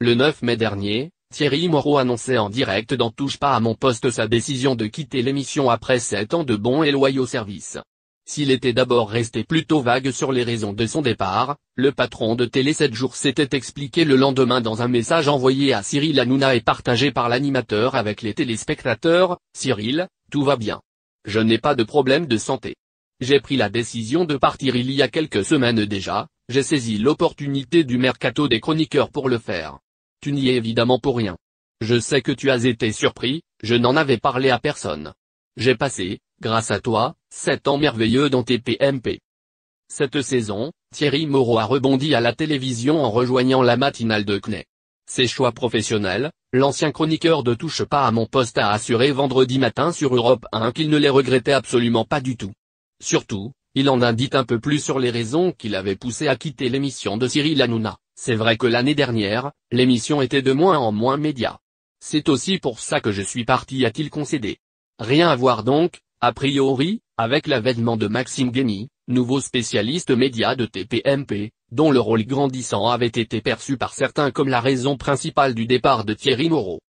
Le 9 mai dernier, Thierry Moreau annonçait en direct dans Touche pas à mon poste sa décision de quitter l'émission après 7 ans de bons et loyaux services. S'il était d'abord resté plutôt vague sur les raisons de son départ, le patron de Télé 7 jours s'était expliqué le lendemain dans un message envoyé à Cyril Hanouna et partagé par l'animateur avec les téléspectateurs, « Cyril, tout va bien. Je n'ai pas de problème de santé. J'ai pris la décision de partir il y a quelques semaines déjà, j'ai saisi l'opportunité du mercato des chroniqueurs pour le faire. Tu n'y es évidemment pour rien. Je sais que tu as été surpris, je n'en avais parlé à personne. J'ai passé, grâce à toi, sept ans merveilleux dans tes PMP. Cette saison, Thierry Moreau a rebondi à la télévision en rejoignant la matinale de CNE. Ses choix professionnels, l'ancien chroniqueur de Touche pas à mon poste a assuré vendredi matin sur Europe 1 qu'il ne les regrettait absolument pas du tout. Surtout, il en dit un peu plus sur les raisons qui l'avaient poussé à quitter l'émission de Cyril Hanouna. C'est vrai que l'année dernière, l'émission était de moins en moins média. C'est aussi pour ça que je suis parti a-t-il concédé. Rien à voir donc, a priori, avec l'avènement de Maxime Geny, nouveau spécialiste média de TPMP, dont le rôle grandissant avait été perçu par certains comme la raison principale du départ de Thierry Moreau.